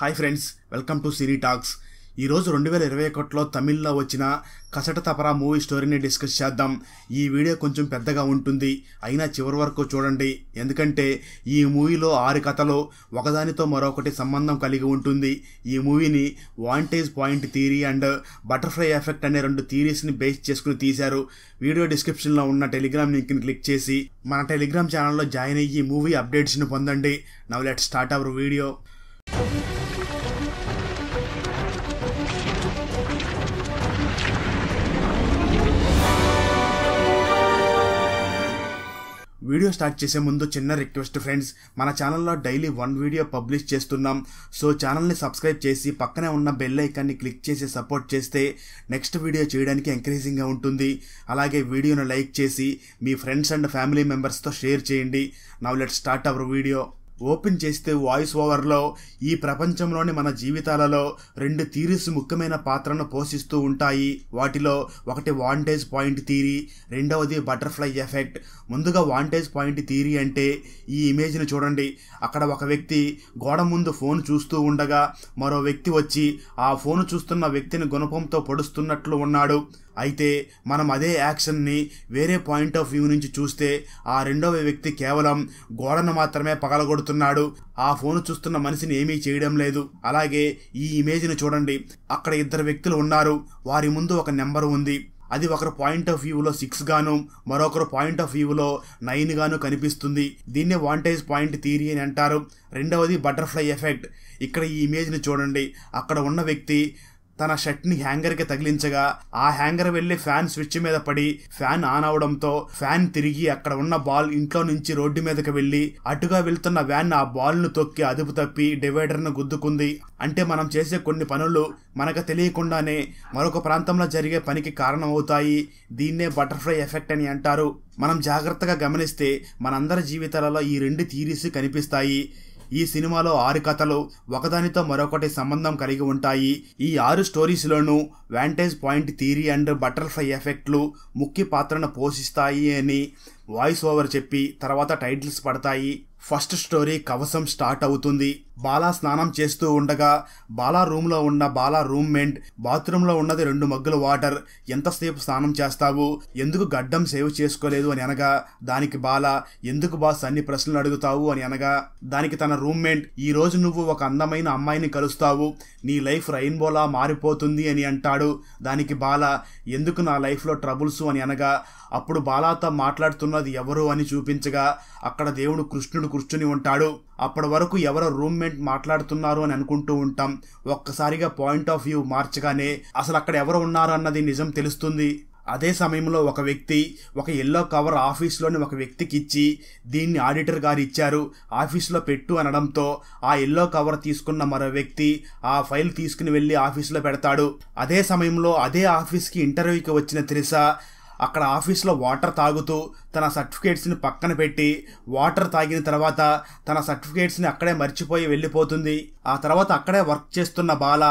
hi friends welcome to Siri talks ఈరోజు రెండు వేల ఇరవై ఒకటిలో తమిళ్లో వచ్చిన కసట తపరా మూవీ స్టోరీని డిస్కస్ చేద్దాం ఈ వీడియో కొంచెం పెద్దగా ఉంటుంది అయినా చివరి వరకు చూడండి ఎందుకంటే ఈ మూవీలో ఆరు కథలు ఒకదానితో మరొకటి సంబంధం కలిగి ఉంటుంది ఈ మూవీని vantage point theory and butterfly effect అనే రెండు థీరీస్ని బేస్ చేసుకుని తీశారు వీడియో డిస్క్రిప్షన్లో ఉన్న టెలిగ్రామ్ లింక్ని క్లిక్ చేసి మన టెలిగ్రామ్ ఛానల్లో జాయిన్ అయ్యి మూవీ అప్డేట్స్ని పొందండి now let start our video video start చేసే ముందు చిన్న రిక్వెస్ట్ ఫ్రెండ్స్ మన ఛానల్లో డైలీ వన్ వీడియో పబ్లిష్ చేస్తున్నాం సో ఛానల్ని సబ్స్క్రైబ్ చేసి పక్కనే ఉన్న బెల్ ఐకాన్ని క్లిక్ చేసి సపోర్ట్ చేస్తే నెక్స్ట్ వీడియో చేయడానికి ఎంకరేజింగ్గా ఉంటుంది అలాగే వీడియోను లైక్ చేసి మీ ఫ్రెండ్స్ అండ్ ఫ్యామిలీ మెంబర్స్తో షేర్ చేయండి now let start our video open చేస్తే వాయిస్ ఓవర్లో ఈ ప్రపంచంలోని మన జీవితాలలో రెండు థీరీస్ ముఖ్యమైన పాత్రను పోషిస్తూ ఉంటాయి వాటిలో ఒకటి వాంటేజ్ పాయింట్ థీరీ రెండవది బటర్ఫ్లై ఎఫెక్ట్ ముందుగా వాంటేజ్ పాయింట్ థీరీ అంటే ఈ ఇమేజ్ని చూడండి అక్కడ ఒక వ్యక్తి గోడ ముందు ఫోన్ చూస్తూ ఉండగా మరో వ్యక్తి వచ్చి ఆ ఫోన్ చూస్తున్న వ్యక్తిని గుణపంతో పొడుస్తున్నట్లు ఉన్నాడు అయితే మనం అదే యాక్షన్ని వేరే పాయింట్ ఆఫ్ వ్యూ నుంచి చూస్తే ఆ రెండవ వ్యక్తి కేవలం గోడను మాత్రమే పగలగొడుతున్నాడు ఆ ఫోన్ చూస్తున్న మనిషిని ఏమీ చేయడం లేదు అలాగే ఈ ఇమేజ్ని చూడండి అక్కడ ఇద్దరు వ్యక్తులు ఉన్నారు వారి ముందు ఒక నెంబర్ ఉంది అది ఒకరు పాయింట్ ఆఫ్ వ్యూలో సిక్స్ గాను మరొకరు పాయింట్ ఆఫ్ వ్యూలో నైన్ గాను కనిపిస్తుంది దీన్ని వాంటేజ్ పాయింట్ థియరీ అని అంటారు రెండవది బటర్ఫ్లై ఎఫెక్ట్ ఇక్కడ ఈ ఇమేజ్ని చూడండి అక్కడ ఉన్న వ్యక్తి తన షర్ట్ని కి తగిలించగా ఆ హ్యాంగర్ వెళ్లి ఫ్యాన్ స్విచ్ మీద పడి ఫ్యాన్ ఆన్ అవడంతో ఫ్యాన్ తిరిగి అక్కడ ఉన్న బాల్ ఇంట్లో నుంచి రోడ్డు మీదకి వెళ్లి అటుగా వెళ్తున్న వ్యాన్ ఆ బాల్ను తొక్కి అదుపు తప్పి డివైడర్ను గుద్దుకుంది అంటే మనం చేసే కొన్ని పనులు మనకు తెలియకుండానే మరొక ప్రాంతంలో జరిగే పనికి కారణమవుతాయి దీన్నే బటర్ఫ్లై ఎఫెక్ట్ అని అంటారు మనం జాగ్రత్తగా గమనిస్తే మనందరి జీవితాలలో ఈ రెండు థీరీస్ కనిపిస్తాయి ఈ సినిమాలో ఆరు కథలు ఒకదానితో మరొకటి సంబంధం కలిగి ఉంటాయి ఈ ఆరు స్టోరీస్లోనూ vantage point theory and butterfly ఎఫెక్ట్లు ముఖ్య పాత్రను పోషిస్తాయి అని వాయిస్ ఓవర్ చెప్పి తర్వాత టైటిల్స్ పడతాయి ఫస్ట్ స్టోరీ కవసం స్టార్ట్ అవుతుంది బాలా స్నానం చేస్తూ ఉండగా బాలా రూమ్లో ఉన్న బాలా రూమ్మేట్ బాత్రూంలో ఉన్నది రెండు మగ్గుల వాటర్ ఎంతసేపు స్నానం చేస్తావు ఎందుకు గడ్డం సేవ్ చేసుకోలేదు అని అనగా దానికి బాలా ఎందుకు బాస్ అన్ని ప్రశ్నలు అడుగుతావు అని అనగా దానికి తన రూమ్మేట్ ఈ రోజు నువ్వు ఒక అందమైన అమ్మాయిని కలుస్తావు నీ లైఫ్ రెయిన్బోలా మారిపోతుంది అని అంటాడు దానికి బాలా ఎందుకు నా లైఫ్లో ట్రబుల్స్ అని అనగా అప్పుడు బాలాతో మాట్లాడుతున్నది ఎవరు అని చూపించగా అక్కడ దేవుడు కృష్ణుడు కూర్చుని ఉంటాడు అప్పటి వరకు ఎవరో రూమ్మేట్ మాట్లాడుతున్నారు అని అనుకుంటూ ఉంటాం ఒక్కసారిగా పాయింట్ ఆఫ్ వ్యూ మార్చగానే అసలు అక్కడ ఎవరు ఉన్నారు అన్నది నిజం తెలుస్తుంది అదే సమయంలో ఒక వ్యక్తి ఒక ఎల్లో కవర్ ఆఫీస్లోని ఒక వ్యక్తికి ఇచ్చి దీన్ని ఆడిటర్ గారు ఇచ్చారు ఆఫీస్లో పెట్టు అనడంతో ఆ ఎల్లో కవర్ తీసుకున్న మరో వ్యక్తి ఆ ఫైల్ తీసుకుని వెళ్ళి ఆఫీస్లో పెడతాడు అదే సమయంలో అదే ఆఫీస్కి ఇంటర్వ్యూకి వచ్చిన తెలుసా అక్కడ ఆఫీస్లో వాటర్ తాగుతూ తన సర్టిఫికేట్స్ని పక్కన పెట్టి వాటర్ తాగిన తర్వాత తన సర్టిఫికేట్స్ని అక్కడే మర్చిపోయి వెళ్ళిపోతుంది ఆ తర్వాత అక్కడే వర్క్ చేస్తున్న బాల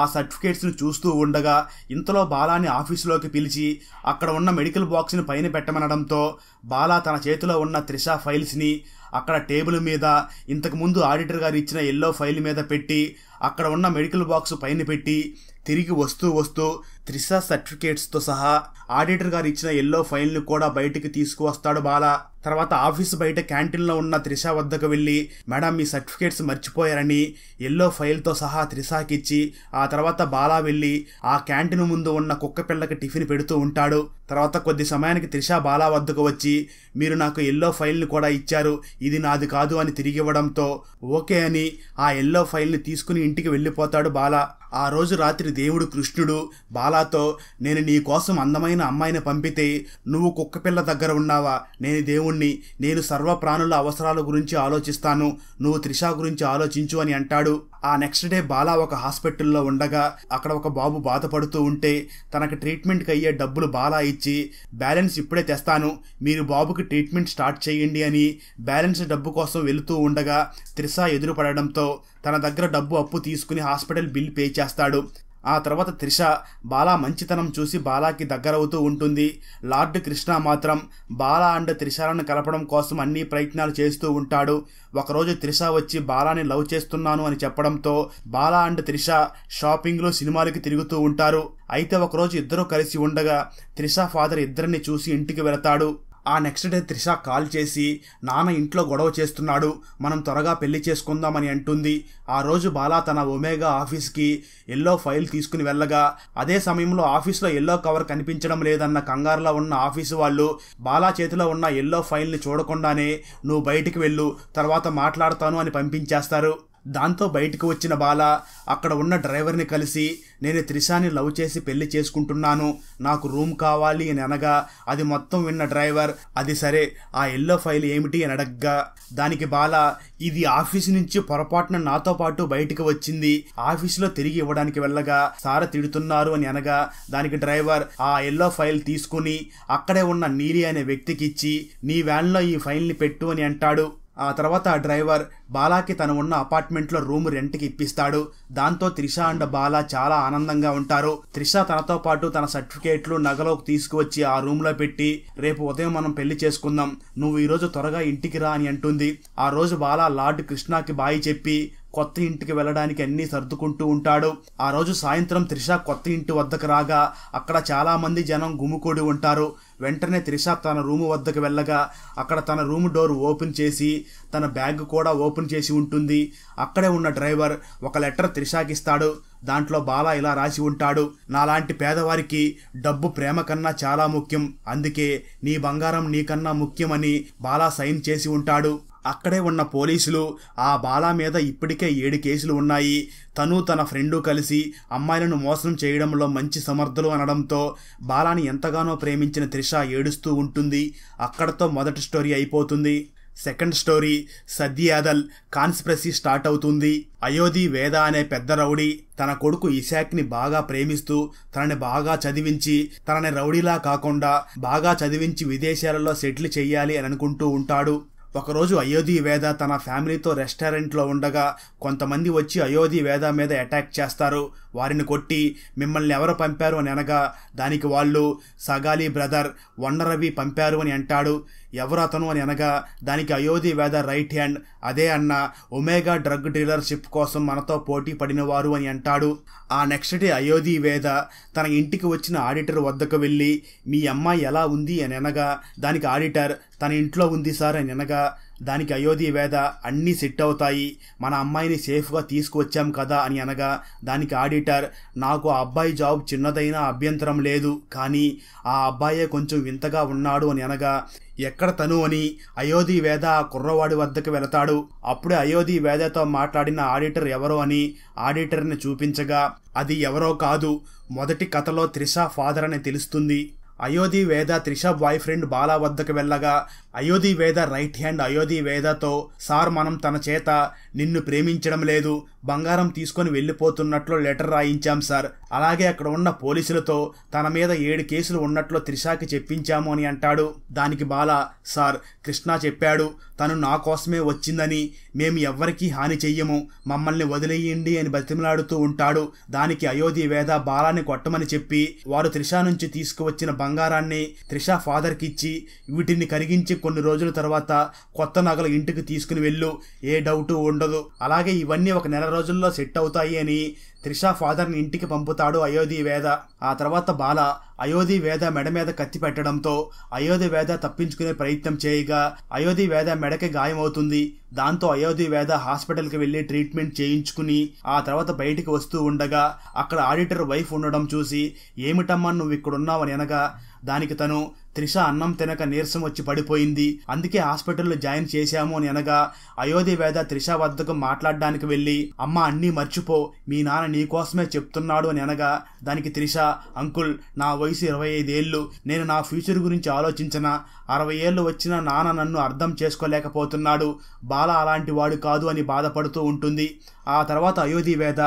ఆ సర్టిఫికేట్స్ని చూస్తూ ఉండగా ఇంతలో బాలాని ఆఫీసులోకి పిలిచి అక్కడ ఉన్న మెడికల్ బాక్స్ని పైన పెట్టమనడంతో బాల తన చేతిలో ఉన్న త్రిష ఫైల్స్ని అక్కడ టేబుల్ మీద ఇంతకుముందు ఆడిటర్ గారు ఇచ్చిన ఎల్లో ఫైల్ మీద పెట్టి అక్కడ ఉన్న మెడికల్ బాక్స్ పైన పెట్టి తిరిగి వస్తూ వస్తూ త్రిష సర్టిఫికేట్స్తో సహా ఆడిటర్ గారు ఇచ్చిన ఎల్లో ఫైల్ను కూడా బయటికి తీసుకువస్తాడు బాలా తర్వాత ఆఫీస్ బయట క్యాంటీన్లో ఉన్న త్రిష వద్దకు వెళ్ళి మేడం మీ సర్టిఫికేట్స్ మర్చిపోయారని ఎల్లో ఫైల్తో సహా త్రిషాకిచ్చి ఆ తర్వాత బాలా వెళ్ళి ఆ క్యాంటీన్ ముందు ఉన్న కుక్క పిల్లకి టిఫిన్ పెడుతూ ఉంటాడు తర్వాత కొద్ది సమయానికి త్రిష బాలా వద్దకు వచ్చి మీరు నాకు ఎల్లో ఫైల్ని కూడా ఇచ్చారు ఇది నాది కాదు అని తిరిగి ఇవ్వడంతో ఓకే అని ఆ ఎల్లో ఫైల్ని తీసుకుని ఇంటికి వెళ్ళిపోతాడు బాలా ఆ రోజు రాత్రి దేవుడు కృష్ణుడు బాలాతో నేను నీ కోసం అందమైన అమ్మాయిని పంపితే నువ్వు కుక్కపిల్ల దగ్గర ఉన్నావా నేను దేవుణ్ణి దేవుణ్ణి నేను సర్వ ప్రాణుల అవసరాల గురించి ఆలోచిస్తాను నువ్వు త్రిష గురించి ఆలోచించు అని అంటాడు ఆ నెక్స్ట్ డే బాలా ఒక హాస్పిటల్లో ఉండగా అక్కడ ఒక బాబు బాధపడుతూ ఉంటే తనకు ట్రీట్మెంట్కి అయ్యే డబ్బులు బాలా ఇచ్చి బ్యాలెన్స్ ఇప్పుడే తెస్తాను మీరు బాబుకి ట్రీట్మెంట్ స్టార్ట్ చేయండి అని బ్యాలెన్స్ డబ్బు కోసం వెళుతూ ఉండగా త్రిష ఎదురుపడడంతో తన దగ్గర డబ్బు అప్పు తీసుకుని హాస్పిటల్ బిల్ పే చేస్తాడు ఆ తర్వాత త్రిష బాలా మంచితనం చూసి బాలాకి దగ్గరవుతూ ఉంటుంది లార్డ్ కృష్ణ మాత్రం బాలా అండ్ త్రిషాలను కలపడం కోసం అన్ని ప్రయత్నాలు చేస్తూ ఉంటాడు ఒకరోజు త్రిష వచ్చి బాలాని లవ్ చేస్తున్నాను అని చెప్పడంతో బాలా అండ్ త్రిష షాపింగ్లో సినిమాలకి తిరుగుతూ ఉంటారు అయితే ఒకరోజు ఇద్దరూ కలిసి ఉండగా త్రిష ఫాదర్ ఇద్దరిని చూసి ఇంటికి వెళతాడు ఆ నెక్స్ట్ డే త్రిష కాల్ చేసి నాన్న ఇంట్లో గొడవ చేస్తున్నాడు మనం త్వరగా పెళ్లి చేసుకుందామని అంటుంది ఆ రోజు బాలా తన ఒమేగా ఆఫీస్కి ఎల్లో ఫైల్ తీసుకుని వెళ్ళగా అదే సమయంలో ఆఫీస్లో ఎల్లో కవర్ కనిపించడం లేదన్న కంగారులో ఉన్న ఆఫీసు వాళ్ళు బాలా చేతిలో ఉన్న ఎల్లో ఫైల్ని చూడకుండానే నువ్వు బయటికి వెళ్ళు తర్వాత మాట్లాడతాను అని పంపించేస్తారు దాంతో బయటకు వచ్చిన బాల అక్కడ ఉన్న డ్రైవర్ని కలిసి నేను త్రిషాని లవ్ చేసి పెళ్లి చేసుకుంటున్నాను నాకు రూమ్ కావాలి అని అనగా అది మొత్తం విన్న డ్రైవర్ అది సరే ఆ ఎల్లో ఫైల్ ఏమిటి అని అడగ్గా దానికి బాల ఇది ఆఫీస్ నుంచి పొరపాటున నాతో పాటు బయటకు వచ్చింది ఆఫీసులో తిరిగి ఇవ్వడానికి వెళ్ళగా సార తిడుతున్నారు అని అనగా దానికి డ్రైవర్ ఆ ఎల్లో ఫైల్ తీసుకుని అక్కడే ఉన్న నీలి అనే వ్యక్తికి ఇచ్చి నీ వ్యాన్లో ఈ ఫైల్ని పెట్టు అని అంటాడు ఆ తర్వాత ఆ డ్రైవర్ బాలాకి తను ఉన్న అపార్ట్మెంట్లో రూమ్ రెంట్కి ఇప్పిస్తాడు దాంతో త్రిష అండ్ బాలా చాలా ఆనందంగా ఉంటారు త్రిష తనతో పాటు తన సర్టిఫికేట్లు నగలో తీసుకువచ్చి ఆ రూమ్లో పెట్టి రేపు ఉదయం మనం పెళ్లి చేసుకుందాం నువ్వు ఈరోజు త్వరగా ఇంటికి రా అని అంటుంది ఆ రోజు బాలా లార్డ్ కృష్ణాకి బాయి చెప్పి కొత్త ఇంటికి వెళ్ళడానికి అన్నీ సర్దుకుంటూ ఉంటాడు ఆ రోజు సాయంత్రం త్రిష కొత్త ఇంటి వద్దకు రాగా అక్కడ చాలామంది జనం గుమ్ముకూడి ఉంటారు వెంటనే త్రిష తన రూము వద్దకు వెళ్ళగా అక్కడ తన రూము డోర్ ఓపెన్ చేసి తన బ్యాగ్ కూడా ఓపెన్ చేసి ఉంటుంది అక్కడే ఉన్న డ్రైవర్ ఒక లెటర్ త్రిషాకిస్తాడు దాంట్లో బాలా ఇలా రాసి ఉంటాడు నాలాంటి పేదవారికి డబ్బు ప్రేమ కన్నా చాలా ముఖ్యం అందుకే నీ బంగారం నీకన్నా ముఖ్యమని బాలా సైన్ చేసి ఉంటాడు అక్కడే ఉన్న పోలీసులు ఆ బాలా మీద ఇప్పటికే ఏడు కేసులు ఉన్నాయి తను తన ఫ్రెండు కలిసి అమ్మాయిలను మోసం చేయడంలో మంచి సమర్థులు అనడంతో బాలాని ఎంతగానో ప్రేమించిన త్రిష ఏడుస్తూ ఉంటుంది అక్కడతో మొదటి స్టోరీ అయిపోతుంది సెకండ్ స్టోరీ సద్యాదల్ కాన్స్ప్రసీ స్టార్ట్ అవుతుంది అయోధి వేద అనే పెద్ద రౌడీ తన కొడుకు ఇశాక్ని బాగా ప్రేమిస్తూ తనని బాగా చదివించి తనని రౌడీలా కాకుండా బాగా చదివించి విదేశాలలో సెటిల్ చేయాలి అని అనుకుంటూ ఉంటాడు ఒకరోజు అయోధి వేద తన ఫ్యామిలీతో రెస్టారెంట్లో ఉండగా కొంతమంది వచ్చి అయోధి వేద మీద అటాక్ చేస్తారు వారిని కొట్టి మిమ్మల్ని ఎవరు పంపారు అని అనగా దానికి వాళ్ళు సగాలి బ్రదర్ వండరవి పంపారు అని అంటాడు ఎవరు అతను అని అనగా దానికి అయోధి వేద రైట్ హ్యాండ్ అదే అన్న ఒమేగా డ్రగ్ డీలర్షిప్ కోసం మనతో పోటీ పడినవారు అని అంటాడు ఆ నెక్స్ట్ డే అయోధి వేద తన ఇంటికి వచ్చిన ఆడిటర్ వద్దకు వెళ్ళి మీ అమ్మాయి ఎలా ఉంది అని అనగా దానికి ఆడిటర్ తన ఇంట్లో ఉంది సార్ అని అనగా దానికి అయోధ్య వేద అన్నీ సెట్ అవుతాయి మన అమ్మాయిని సేఫ్గా తీసుకువచ్చాం కదా అని అనగా దానికి ఆడిటర్ నాకు ఆ అబ్బాయి జాబ్ చిన్నదైనా అభ్యంతరం లేదు కానీ ఆ అబ్బాయే కొంచెం వింతగా ఉన్నాడు అని అనగా ఎక్కడ తను అని అయోధి వేద ఆ కుర్రవాడి వద్దకు వెళతాడు అప్పుడే అయోధి వేదతో మాట్లాడిన ఆడిటర్ ఎవరో అని ఆడిటర్ని చూపించగా అది ఎవరో కాదు మొదటి కథలో త్రిష ఫాదర్ అని తెలుస్తుంది అయోధి వేద త్రిష బాయ్ ఫ్రెండ్ బాలా వద్దకు వెళ్ళగా అయోధి వేద రైట్ హ్యాండ్ అయోధి వేదతో సార్ మనం తన చేత నిన్ను ప్రేమించడం లేదు బంగారం తీసుకొని వెళ్ళిపోతున్నట్లు లెటర్ రాయించాం సార్ అలాగే అక్కడ ఉన్న పోలీసులతో తన మీద ఏడు కేసులు ఉన్నట్లు త్రిషాకి చెప్పించాము అని అంటాడు దానికి బాల సార్ కృష్ణ చెప్పాడు తను నా కోసమే వచ్చిందని మేము ఎవ్వరికీ హాని చెయ్యము మమ్మల్ని వదిలేయండి అని బతిమలాడుతూ ఉంటాడు దానికి అయోధి వేద బాలాన్ని కొట్టమని చెప్పి వారు త్రిష నుంచి తీసుకువచ్చిన బంగారాన్ని త్రిష ఫాదర్కి ఇచ్చి వీటిని కరిగించి కొన్ని రోజుల తర్వాత కొత్త నగలు ఇంటికి తీసుకుని వెళ్ళు ఏ డౌటు ఉండదు అలాగే ఇవన్నీ ఒక నెల రోజుల్లో సెట్ అవుతాయి అని త్రిష ఫాదర్ని ఇంటికి పంపుతాడు అయోధి వేద ఆ తర్వాత బాల అయోధి వేద మెడ మీద కత్తి పెట్టడంతో అయోధి వేద తప్పించుకునే ప్రయత్నం చేయగా అయోధి వేద మెడకి గాయమవుతుంది దాంతో అయోధి వేద హాస్పిటల్కి వెళ్ళి ట్రీట్మెంట్ చేయించుకుని ఆ తర్వాత బయటికి వస్తూ ఉండగా అక్కడ ఆడిటర్ వైఫ్ ఉండడం చూసి ఏమిటమ్మా నువ్వు ఇక్కడున్నావని అనగా దానికి తను త్రిష అన్నం తినక నీరసం వచ్చి పడిపోయింది అందుకే హాస్పిటల్లో జాయిన్ చేశాము అని అనగా అయోధ్య వేద త్రిష వద్దకు మాట్లాడడానికి వెళ్ళి అమ్మ అన్నీ మర్చిపో మీ నాన్న నీకోసమే చెప్తున్నాడు అని అనగా దానికి త్రిష అంకుల్ నా వయసు ఇరవై ఐదేళ్ళు నేను నా ఫ్యూచర్ గురించి ఆలోచించిన అరవై ఏళ్ళు వచ్చిన నాన్న నన్ను అర్థం చేసుకోలేకపోతున్నాడు బాల అలాంటి వాడు కాదు అని బాధపడుతూ ఉంటుంది ఆ తర్వాత అయోధ్య వేద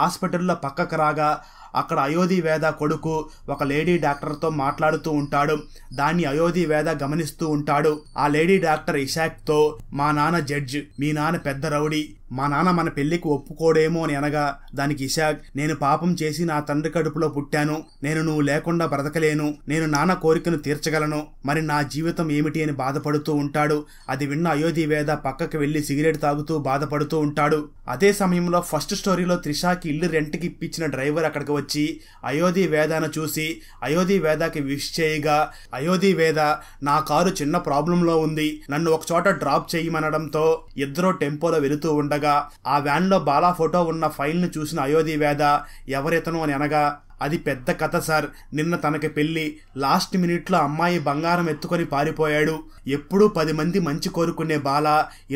హాస్పిటల్లో పక్కకు రాగా అక్కడ అయోధి వేద కొడుకు ఒక లేడీ డాక్టర్తో మాట్లాడుతూ ఉంటాడు దాన్ని అయోధి వేద గమనిస్తూ ఉంటాడు ఆ లేడీ డాక్టర్ ఇషాక్తో మా నాన్న జడ్జ్ మీ నాన్న పెద్ద రౌడీ మా నాన్న మన పెళ్లికి ఒప్పుకోడేమో అని అనగా దానికి ఇషాక్ నేను పాపం చేసి నా తండ్రి కడుపులో పుట్టాను నేను నువ్వు లేకుండా బ్రతకలేను నేను నాన్న కోరికను తీర్చగలను మరి నా జీవితం ఏమిటి అని బాధపడుతూ ఉంటాడు అది విన్న అయోధ్య వేద పక్కకు వెళ్లి సిగరెట్ తాగుతూ బాధపడుతూ ఉంటాడు అదే సమయంలో ఫస్ట్ స్టోరీలో త్రిషాకి ఇల్లు రెంట్కి ఇప్పించిన డ్రైవర్ అక్కడికి వచ్చి అయోధ్య వేదాను చూసి అయోధ్య వేదాకి విష్ చేయగా అయోధ్య వేద నా కారు చిన్న ప్రాబ్లంలో ఉంది నన్ను ఒక చోట డ్రాప్ చేయమనడంతో ఇద్దరు టెంపోలో వెళుతూ ఉండగా అనగా ఆ వ్యాన్లో బాలా ఫోటో ఉన్న ఫైల్ను చూసిన అయోధి వేద ఎవరితను అని అనగా అది పెద్ద కథ సార్ నిన్న తనకి పెళ్ళి లాస్ట్ మినిట్లో అమ్మాయి బంగారం ఎత్తుకొని పారిపోయాడు ఎప్పుడూ పది మంది మంచి కోరుకునే బాల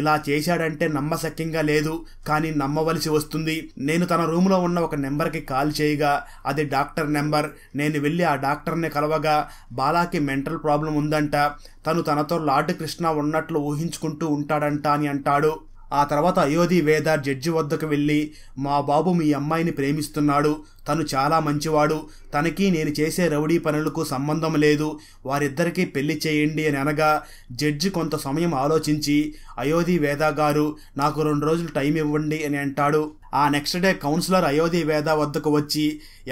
ఇలా చేశాడంటే నమ్మశక్యంగా లేదు కానీ నమ్మవలసి వస్తుంది నేను తన రూమ్లో ఉన్న ఒక నెంబర్కి కాల్ చేయగా అది డాక్టర్ నెంబర్ నేను వెళ్ళి ఆ డాక్టర్ని కలవగా బాలాకి మెంటల్ ప్రాబ్లం ఉందంట తను తనతో లార్డ్ కృష్ణ ఉన్నట్లు ఊహించుకుంటూ ఉంటాడంట అని అంటాడు ఆ తర్వాత అయోధి వేద జడ్జి వద్దకు వెళ్ళి మా బాబు మీ అమ్మాయిని ప్రేమిస్తున్నాడు తను చాలా మంచివాడు తనకి నేను చేసే రౌడీ పనులకు సంబంధం లేదు వారిద్దరికీ పెళ్లి చేయండి అని అనగా జడ్జి కొంత సమయం ఆలోచించి అయోధి వేద గారు నాకు రెండు రోజులు టైం ఇవ్వండి అని అంటాడు ఆ నెక్స్ట్ డే కౌన్సిలర్ అయోధ్య వేద వద్దకు వచ్చి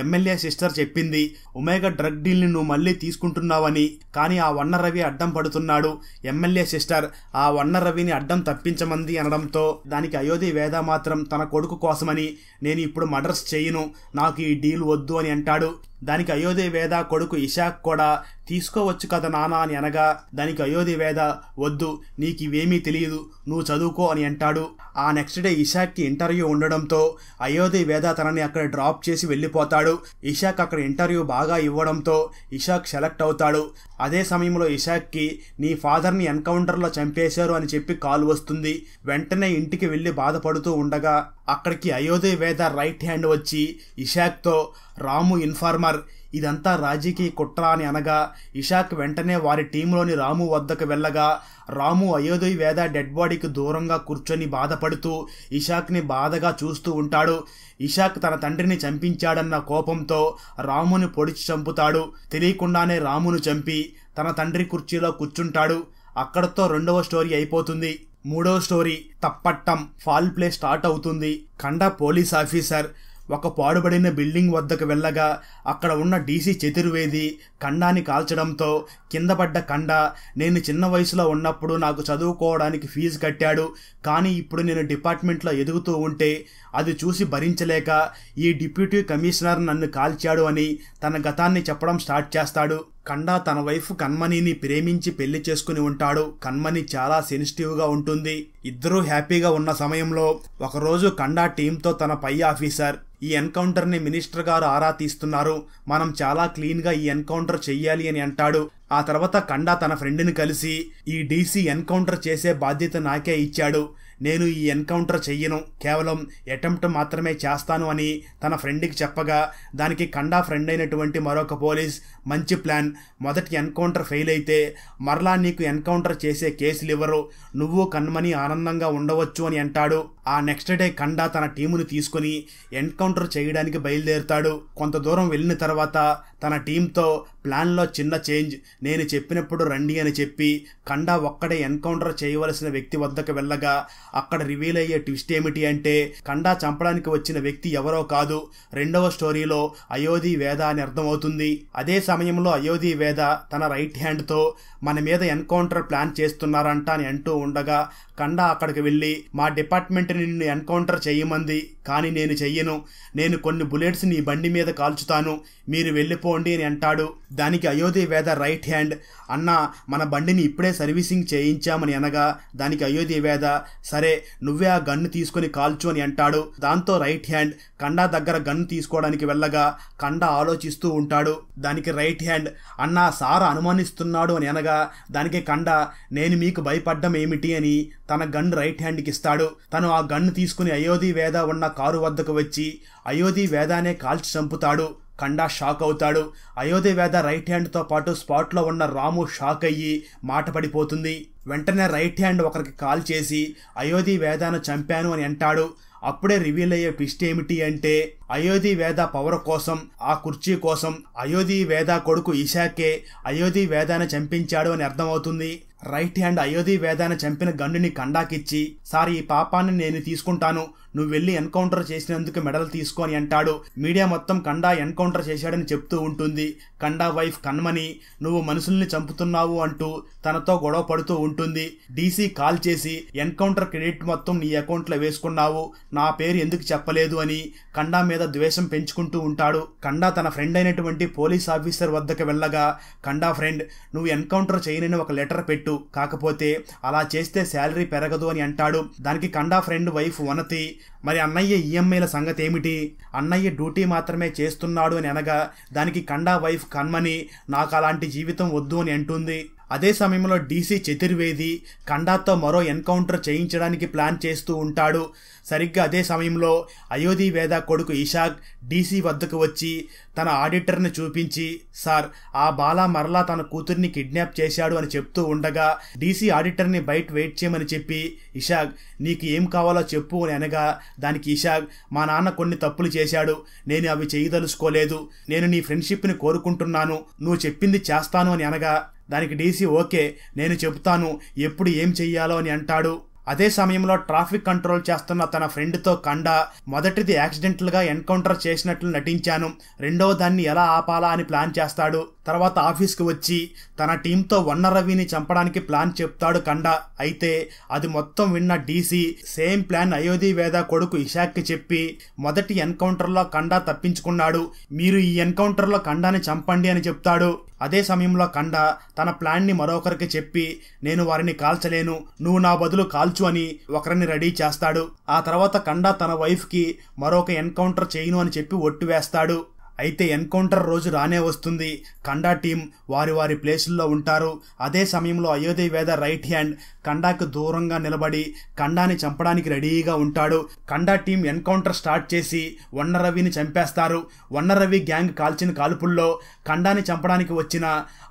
ఎమ్మెల్యే సిస్టర్ చెప్పింది ఉమేఘ డ్రగ్ డీల్ని నువ్వు మళ్ళీ తీసుకుంటున్నావని కానీ ఆ వన్న రవి అడ్డం పడుతున్నాడు ఎమ్మెల్యే సిస్టర్ ఆ వన్న రవిని అడ్డం తప్పించమంది అనడంతో దానికి అయోధ్య వేద మాత్రం తన కొడుకు కోసమని నేను ఇప్పుడు మర్డర్స్ చేయను నాకు ఈ డీల్ వద్దు అని అంటాడు దానికి అయోధ్య వేద కొడుకు ఇషాక్ కూడా తీసుకోవచ్చు కదా నానా అని అనగా దానికి అయోధి వేద వద్దు నీకివేమీ తెలియదు నువ్వు చదువుకో అని అంటాడు ఆ నెక్స్ట్ డే ఇషాక్కి ఇంటర్వ్యూ ఉండడంతో అయోధ్య వేద తనని అక్కడ డ్రాప్ చేసి వెళ్ళిపోతాడు ఇషాక్ అక్కడ ఇంటర్వ్యూ బాగా ఇవ్వడంతో ఇషాక్ సెలెక్ట్ అవుతాడు అదే సమయంలో ఇషాక్కి నీ ఫాదర్ని ఎన్కౌంటర్లో చంపేశారు అని చెప్పి కాల్ వస్తుంది వెంటనే ఇంటికి వెళ్ళి బాధపడుతూ ఉండగా అక్కడికి అయోధి వేద రైట్ హ్యాండ్ వచ్చి ఇషాక్తో రాము ఇన్ఫార్మర్ ఇదంతా రాజీకి కుట్ర అని అనగా ఇషాక్ వెంటనే వారి టీంలోని రాము వద్దకు వెళ్ళగా రాము అయోధ్య వేద డెడ్ బాడీకి దూరంగా కూర్చొని బాధపడుతూ ఇషాక్ని బాధగా చూస్తూ ఉంటాడు ఇషాక్ తన తండ్రిని చంపించాడన్న కోపంతో రాముని పొడిచి చంపుతాడు తెలియకుండానే రామును చంపి తన తండ్రి కుర్చీలో కూర్చుంటాడు అక్కడతో రెండవ స్టోరీ అయిపోతుంది మూడో స్టోరీ తప్పట్టం ఫాల్ ప్లే స్టార్ట్ అవుతుంది కండ పోలీస్ ఆఫీసర్ ఒక పాడుబడిన బిల్డింగ్ వద్దకు వెళ్ళగా అక్కడ ఉన్న డీసీ చతుర్వేది ఖండాన్ని కాల్చడంతో కింద పడ్డ ఖండ నేను చిన్న వయసులో ఉన్నప్పుడు నాకు చదువుకోవడానికి ఫీజు కట్టాడు కానీ ఇప్పుడు నేను డిపార్ట్మెంట్లో ఎదుగుతూ ఉంటే అది చూసి భరించలేక ఈ డిప్యూటీ కమిషనర్ నన్ను కాల్చాడు అని తన గతాన్ని చెప్పడం స్టార్ట్ చేస్తాడు కండా తన వైఫ్ కన్మణిని ప్రేమించి పెళ్లి చేసుకుని ఉంటాడు కన్మణి చాలా సెన్సిటివ్గా ఉంటుంది ఇద్దరూ హ్యాపీగా ఉన్న సమయంలో ఒకరోజు ఖండా టీంతో తన పై ఆఫీసర్ ఈ ఎన్కౌంటర్ని మినిస్టర్ గారు ఆరా తీస్తున్నారు మనం చాలా క్లీన్గా ఈ ఎన్కౌంటర్ చెయ్యాలి అని అంటాడు ఆ తర్వాత కండా తన ఫ్రెండ్ని కలిసి ఈ డీసీ ఎన్కౌంటర్ చేసే బాధ్యత నాకే ఇచ్చాడు నేను ఈ ఎన్కౌంటర్ చెయ్యను కేవలం అటెంప్ట్ మాత్రమే చేస్తాను అని తన ఫ్రెండ్కి చెప్పగా దానికి కండా ఫ్రెండ్ అయినటువంటి మరొక పోలీస్ మంచి ప్లాన్ మొదటి ఎన్కౌంటర్ ఫెయిల్ అయితే మరలా నీకు ఎన్కౌంటర్ చేసే కేసులు ఇవ్వరు నువ్వు కన్మని ఆనందంగా ఉండవచ్చు అని అంటాడు ఆ నెక్స్ట్ డే కండా తన టీముని తీసుకొని ఎన్కౌంటర్ చేయడానికి బయలుదేరుతాడు కొంత దూరం వెళ్ళిన తర్వాత తన టీంతో ప్లాన్లో చిన్న చేంజ్ నేను చెప్పినప్పుడు రండి అని చెప్పి కండా ఒక్కడే ఎన్కౌంటర్ చేయవలసిన వ్యక్తి వద్దకు వెళ్ళగా అక్కడ రివీల్ అయ్యే ట్విస్ట్ ఏమిటి అంటే కండా చంపడానికి వచ్చిన వ్యక్తి ఎవరో కాదు రెండవ స్టోరీలో అయోధి వేద అని అర్థమవుతుంది అదే సమయంలో అయోధి వేద తన రైట్ హ్యాండ్తో మన మీద ఎన్కౌంటర్ ప్లాన్ చేస్తున్నారంట అని అంటూ ఉండగా కండా అక్కడికి వెళ్ళి మా డిపార్ట్మెంట్ వెంటనే నిన్ను ఎన్కౌంటర్ చేయమంది కానీ నేను చెయ్యను నేను కొన్ని బుల్లెట్స్ నీ బండి మీద కాల్చుతాను మీరు వెళ్ళిపోండి అని అంటాడు దానికి అయోధ్య వేద రైట్ హ్యాండ్ అన్న మన బండిని ఇప్పుడే సర్వీసింగ్ చేయించామని అనగా దానికి అయోధ్య వేద సరే నువ్వే ఆ గన్ను తీసుకొని కాల్చు అని అంటాడు దాంతో రైట్ హ్యాండ్ కండా దగ్గర గన్ను తీసుకోవడానికి వెళ్ళగా కండా ఆలోచిస్తూ ఉంటాడు దానికి రైట్ హ్యాండ్ అన్న సార అనుమానిస్తున్నాడు అని అనగా దానికి కండా నేను మీకు భయపడ్డం ఏమిటి అని తన గన్ రైట్ హ్యాండ్కి ఇస్తాడు తను ఆ గన్ను తీసుకుని అయోధి వేద ఉన్న కారు వద్దకు వచ్చి అయోధి వేదానే కాల్చి చంపుతాడు కండా షాక్ అవుతాడు అయోధ్య వేద రైట్ హ్యాండ్తో పాటు స్పాట్లో ఉన్న రాము షాక్ అయ్యి మాట పడిపోతుంది వెంటనే రైట్ హ్యాండ్ ఒకరికి కాల్ చేసి అయోధి వేదాను చంపాను అని అంటాడు అప్పుడే రివీల్ అయ్యే ట్విస్ట్ ఏమిటి అంటే అయోధి వేద పవర్ కోసం ఆ కుర్చీ కోసం అయోధి వేద కొడుకు ఇషాకే అయోధి వేదాన్ని చంపించాడు అని అర్థమవుతుంది రైట్ హ్యాండ్ అయోధి వేదాన్ని చంపిన గన్నుని కండాకిచ్చి సార్ ఈ పాపాన్ని నేను తీసుకుంటాను నువ్వు వెళ్ళి ఎన్కౌంటర్ చేసినందుకు మెడల్ తీసుకొని అంటాడు మీడియా మొత్తం కండా ఎన్కౌంటర్ చేశాడని చెప్తూ ఉంటుంది కండా వైఫ్ కన్మని నువ్వు మనుషుల్ని చంపుతున్నావు అంటూ తనతో గొడవ పడుతూ ఉంటుంది డీసీ కాల్ చేసి ఎన్కౌంటర్ క్రెడిట్ మొత్తం నీ అకౌంట్లో వేసుకున్నావు నా పేరు ఎందుకు చెప్పలేదు అని కండా మీద ద్వేషం పెంచుకుంటూ ఉంటాడు కండా తన ఫ్రెండ్ అయినటువంటి పోలీస్ ఆఫీసర్ వద్దకు వెళ్ళగా కండా ఫ్రెండ్ నువ్వు ఎన్కౌంటర్ చేయనని ఒక లెటర్ పెట్టు కాకపోతే అలా చేస్తే శాలరీ పెరగదు అని అంటాడు దానికి కండా ఫ్రెండ్ వైఫ్ వనతి మరి అన్నయ్య ఈఎంఐల సంగతి ఏమిటి అన్నయ్య డ్యూటీ మాత్రమే చేస్తున్నాడు అని అనగా దానికి కండా వైఫ్ కన్మని నాకు అలాంటి జీవితం వద్దు అని అంటుంది అదే సమయంలో డీసీ చతుర్వేది ఖండాతో మరో ఎన్కౌంటర్ చేయించడానికి ప్లాన్ చేస్తూ ఉంటాడు సరిగ్గా అదే సమయంలో అయోధి వేద కొడుకు ఇషాక్ డీసీ వద్దకు వచ్చి తన ఆడిటర్ని చూపించి సార్ ఆ బాల మరలా తన కూతుర్ని కిడ్నాప్ చేశాడు అని చెప్తూ ఉండగా డీసీ ఆడిటర్ని బయట వెయిట్ చేయమని చెప్పి ఇషాక్ నీకు ఏం కావాలో చెప్పు అని అనగా దానికి ఇషాక్ మా నాన్న కొన్ని తప్పులు చేశాడు నేను అవి చేయదలుచుకోలేదు నేను నీ ఫ్రెండ్షిప్ని కోరుకుంటున్నాను నువ్వు చెప్పింది చేస్తాను అని అనగా దానికి డీసీ ఓకే నేను చెబుతాను ఎప్పుడు ఏం చెయ్యాలో అని అంటాడు అదే సమయంలో ట్రాఫిక్ కంట్రోల్ చేస్తున్న తన ఫ్రెండ్తో కండా మొదటిది యాక్సిడెంటల్గా ఎన్కౌంటర్ చేసినట్లు నటించాను రెండవ దాన్ని ఎలా ఆపాలా అని ప్లాన్ చేస్తాడు తర్వాత ఆఫీస్కి వచ్చి తన టీంతో వన్న రవిని చంపడానికి ప్లాన్ చెప్తాడు కండ అయితే అది మొత్తం విన్న డీసీ సేమ్ ప్లాన్ అయోధి వేద కొడుకు ఇషాక్కి చెప్పి మొదటి ఎన్కౌంటర్లో కండ తప్పించుకున్నాడు మీరు ఈ ఎన్కౌంటర్లో కండాని చంపండి అని చెప్తాడు అదే సమయంలో కండ తన ప్లాన్ని మరొకరికి చెప్పి నేను వారిని కాల్చలేను నువ్వు నా బదులు కాల్చు అని ఒకరిని రెడీ చేస్తాడు ఆ తర్వాత కండ తన వైఫ్కి మరొక ఎన్కౌంటర్ చేయను అని చెప్పి ఒట్టు వేస్తాడు అయితే ఎన్కౌంటర్ రోజు రానే వస్తుంది కండా టీం వారి వారి ప్లేసుల్లో ఉంటారు అదే సమయంలో అయోధ్య వేద రైట్ హ్యాండ్ కండాకు దూరంగా నిలబడి కండాని చంపడానికి రెడీగా ఉంటాడు కండా టీం ఎన్కౌంటర్ స్టార్ట్ చేసి రవిని చంపేస్తారు రవి గ్యాంగ్ కాల్చిన కాల్పుల్లో కండాని చంపడానికి వచ్చిన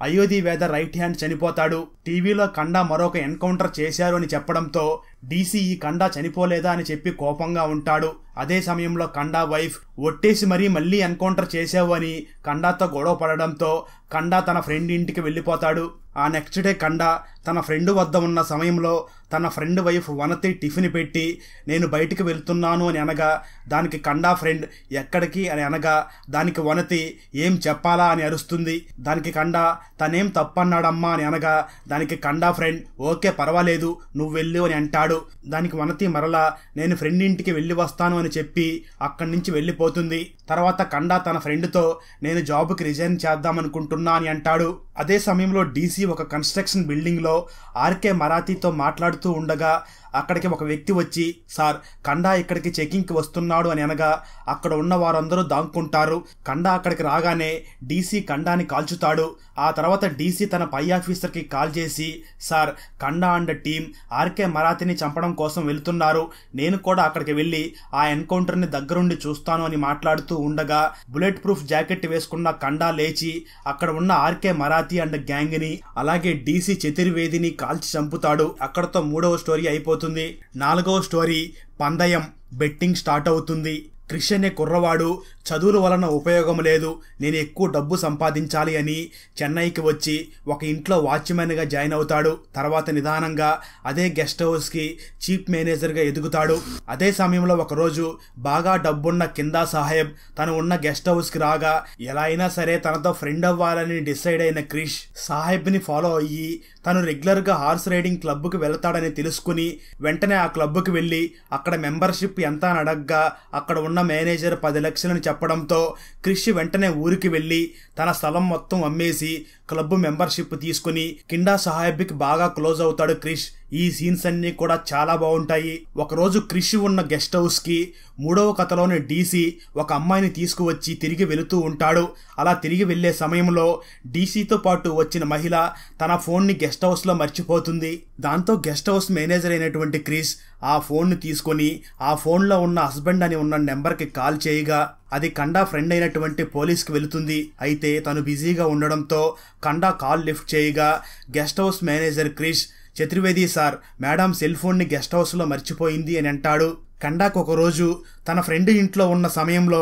అయోధ్య వేద రైట్ హ్యాండ్ చనిపోతాడు టీవీలో కండా మరొక ఎన్కౌంటర్ చేశారు అని చెప్పడంతో డీసీ ఈ కండా చనిపోలేదా అని చెప్పి కోపంగా ఉంటాడు అదే సమయంలో కండా వైఫ్ ఒట్టేసి మరీ మళ్ళీ ఎన్కౌంటర్ చేసావు అని కండాతో గొడవ పడడంతో కండా తన ఫ్రెండ్ ఇంటికి వెళ్ళిపోతాడు ఆ నెక్స్ట్ డే కండా తన ఫ్రెండ్ వద్ద ఉన్న సమయంలో తన ఫ్రెండ్ వైఫ్ వనతి టిఫిన్ పెట్టి నేను బయటికి వెళ్తున్నాను అని అనగా దానికి కండా ఫ్రెండ్ ఎక్కడికి అని అనగా దానికి వనతి ఏం చెప్పాలా అని అరుస్తుంది దానికి కండా తనేం తప్పన్నాడమ్మా అని అనగా దానికి కండా ఫ్రెండ్ ఓకే పర్వాలేదు నువ్వు వెళ్ళు అని అంటాడు దానికి వనతి మరలా నేను ఫ్రెండ్ ఇంటికి వెళ్ళి వస్తాను అని చెప్పి అక్కడి నుంచి వెళ్ళిపోతుంది తర్వాత కండా తన ఫ్రెండ్తో నేను జాబ్కి రిజైన్ చేద్దామనుకుంటున్నా అని అంటాడు అదే సమయంలో డీసీ ఒక కన్స్ట్రక్షన్ బిల్డింగ్లో ఆర్కే మరాతీతో మాట్లాడుతూ ఉండగా అక్కడికి ఒక వ్యక్తి వచ్చి సార్ కండా ఇక్కడికి చెకింగ్కి వస్తున్నాడు అని అనగా అక్కడ ఉన్న వారందరూ దాంకుంటారు కండా అక్కడికి రాగానే డీసీ కండాని కాల్చుతాడు ఆ తర్వాత డీసీ తన పై ఆఫీసర్కి కాల్ చేసి sir Kanda and team RK మరాతిని చంపడం కోసం వెళుతున్నారు నేను కూడా అక్కడికి వెళ్ళి ఆ ఎన్కౌంటర్ని దగ్గరుండి చూస్తాను అని మాట్లాడుతూ ఉండగా బుల్లెట్ ప్రూఫ్ జాకెట్ వేసుకున్న కండా లేచి అక్కడ ఉన్న ఆర్కే మరాతి అండ్ గ్యాంగ్ని అలాగే డీసీ చతుర్వేదిని కాల్చి చంపుతాడు అక్కడతో మూడవ స్టోరీ అయిపోతుంది అవుతుంది నాలుగవ స్టోరీ పందయం బెట్టింగ్ స్టార్ట్ అవుతుంది క్రిష్ అనే కుర్రవాడు చదువుల వలన ఉపయోగం లేదు నేను ఎక్కువ డబ్బు సంపాదించాలి అని చెన్నైకి వచ్చి ఒక ఇంట్లో వాచ్మెన్గా జాయిన్ అవుతాడు తర్వాత నిదానంగా అదే గెస్ట్ హౌస్కి చీఫ్ మేనేజర్గా ఎదుగుతాడు అదే సమయంలో ఒకరోజు బాగా డబ్బున్న కిందా సాహెబ్ తను ఉన్న గెస్ట్ హౌస్కి రాగా ఎలా అయినా సరే తనతో ఫ్రెండ్ అవ్వాలని డిసైడ్ అయిన క్రిష్ సాహెబ్ని ఫాలో అయ్యి తను రెగ్యులర్గా హార్స్ రైడింగ్ క్లబ్కి వెళ్తాడని తెలుసుకుని వెంటనే ఆ క్లబ్కి వెళ్ళి అక్కడ మెంబర్షిప్ ఎంత అని అడగ్గా అక్కడ ఉన్న ఉన్న మేనేజర్ పది లక్షలను చెప్పడంతో క్రిష్ వెంటనే ఊరికి వెళ్ళి తన స్థలం మొత్తం అమ్మేసి క్లబ్ మెంబర్షిప్ తీసుకుని కిండా సాహెబ్కి బాగా క్లోజ్ అవుతాడు క్రిష్ ఈ సీన్స్ అన్ని కూడా చాలా బాగుంటాయి ఒకరోజు క్రిష్ ఉన్న గెస్ట్ హౌస్ కి మూడవ కథలోని డీసీ ఒక అమ్మాయిని తీసుకువచ్చి తిరిగి వెళుతూ ఉంటాడు అలా తిరిగి వెళ్లే సమయంలో డీసీతో పాటు వచ్చిన మహిళ తన ఫోన్ని గెస్ట్ హౌస్ లో మర్చిపోతుంది దాంతో గెస్ట్ హౌస్ మేనేజర్ అయినటువంటి క్రిష్ ఆ ఫోన్ను తీసుకొని ఆ ఫోన్లో ఉన్న హస్బెండ్ అని ఉన్న నెంబర్కి కాల్ చేయగా అది కండా ఫ్రెండ్ అయినటువంటి పోలీస్కి వెళుతుంది అయితే తను బిజీగా ఉండడంతో కండా కాల్ లిఫ్ట్ చేయగా guest house manager Krish Chaturvedi sir madam cell ఫోన్ని గెస్ట్ హౌస్లో మర్చిపోయింది అని అంటాడు కండాకు ఒకరోజు తన ఫ్రెండ్ ఇంట్లో ఉన్న సమయంలో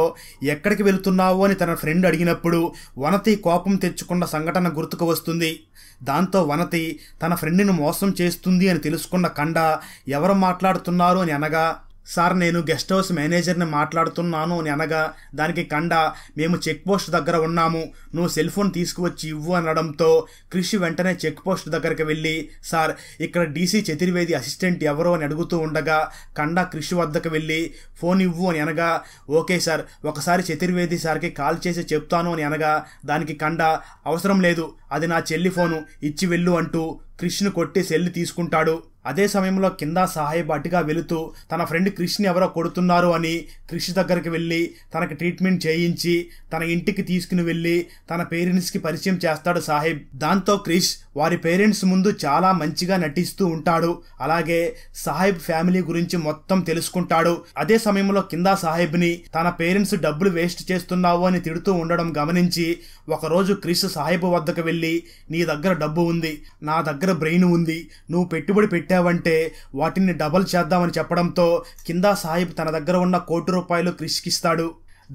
ఎక్కడికి వెళుతున్నావు అని తన ఫ్రెండ్ అడిగినప్పుడు వనతి కోపం తెచ్చుకున్న సంఘటన గుర్తుకు వస్తుంది దాంతో వనతి తన ఫ్రెండ్ని మోసం చేస్తుంది అని తెలుసుకున్న కండ ఎవరు మాట్లాడుతున్నారు అని అనగా సార్ నేను గెస్ట్ హౌస్ మేనేజర్ని మాట్లాడుతున్నాను అని అనగా దానికి కండ మేము చెక్ పోస్ట్ దగ్గర ఉన్నాము నువ్వు సెల్ ఫోన్ తీసుకువచ్చి ఇవ్వు అనడంతో కృషి వెంటనే చెక్ పోస్ట్ దగ్గరికి వెళ్ళి సార్ ఇక్కడ డీసీ చతుర్వేది అసిస్టెంట్ ఎవరో అని అడుగుతూ ఉండగా కండ కృషి వద్దకు వెళ్ళి ఫోన్ ఇవ్వు అని అనగా ఓకే సార్ ఒకసారి చతుర్వేది సార్కి కాల్ చేసి చెప్తాను అని అనగా దానికి కండ అవసరం లేదు అది నా చెల్లి ఫోను ఇచ్చి వెళ్ళు అంటూ క్రిష్ను కొట్టి సెల్ తీసుకుంటాడు అదే సమయంలో కింద సాహెబ్ అటుగా వెళుతూ తన ఫ్రెండ్ క్రిష్ని ఎవరో కొడుతున్నారు అని క్రిష్ దగ్గరికి వెళ్ళి తనకి ట్రీట్మెంట్ చేయించి తన ఇంటికి తీసుకుని వెళ్ళి తన పేరెంట్స్కి పరిచయం చేస్తాడు సాహెబ్ దాంతో క్రిష్ వారి పేరెంట్స్ ముందు చాలా మంచిగా నటిస్తూ ఉంటాడు అలాగే సాహెబ్ ఫ్యామిలీ గురించి మొత్తం తెలుసుకుంటాడు అదే సమయంలో కింద సాహెబ్ని తన పేరెంట్స్ డబ్బులు వేస్ట్ చేస్తున్నావు అని తిడుతూ ఉండడం గమనించి ఒకరోజు క్రిష్ సాహెబ్ వద్దకు వెళ్ళి వెళ్ళి నీ దగ్గర డబ్బు ఉంది నా దగ్గర బ్రెయిన్ ఉంది నువ్వు పెట్టుబడి పెట్టావంటే వాటిని డబల్ చేద్దామని చెప్పడంతో కింద సాహిబ్ తన దగ్గర ఉన్న కోటి రూపాయలు ఇస్తాడు